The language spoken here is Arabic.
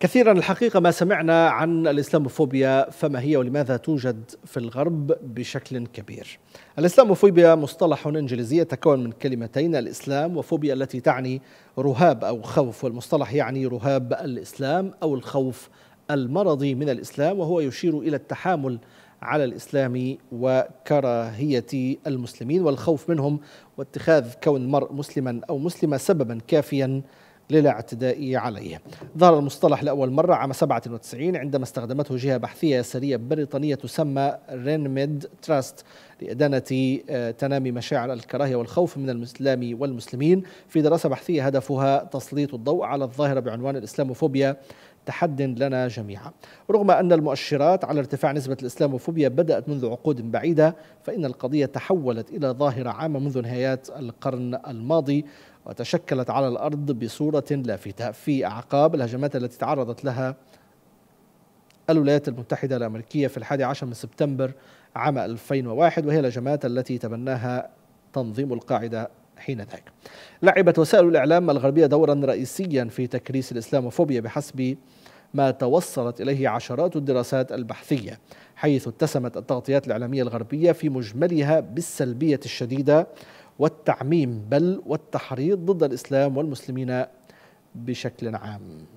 كثيرا الحقيقة ما سمعنا عن الإسلاموفوبيا فما هي ولماذا توجد في الغرب بشكل كبير الإسلاموفوبيا مصطلح إنجليزي يتكون من كلمتين الإسلام وفوبيا التي تعني رهاب أو خوف والمصطلح يعني رهاب الإسلام أو الخوف المرضي من الإسلام وهو يشير إلى التحامل على الإسلام وكراهية المسلمين والخوف منهم واتخاذ كون المرء مسلما أو مسلمة سببا كافيا للاعتداء عليه ظهر المصطلح لأول مرة عام 97 عندما استخدمته جهة بحثية يسارية بريطانية تسمى رينميد تراست لإدانة آه، تنامي مشاعر الكراهية والخوف من الإسلام والمسلمين في دراسة بحثية هدفها تسليط الضوء على الظاهرة بعنوان الإسلاموفوبيا تحد لنا جميعا رغم أن المؤشرات على ارتفاع نسبة الإسلاموفوبيا بدأت منذ عقود بعيدة فإن القضية تحولت إلى ظاهرة عامة منذ نهايات القرن الماضي وتشكلت على الأرض بصورة لافتة في أعقاب الهجمات التي تعرضت لها الولايات المتحدة الأمريكية في الحادي عشر من سبتمبر عام 2001 وهي الهجمات التي تبناها تنظيم القاعدة حين ذاك لعبت وسائل الإعلام الغربية دورا رئيسيا في تكريس الإسلاموفوبيا بحسب ما توصلت إليه عشرات الدراسات البحثية حيث اتسمت التغطيات الإعلامية الغربية في مجملها بالسلبية الشديدة والتعميم بل والتحريض ضد الإسلام والمسلمين بشكل عام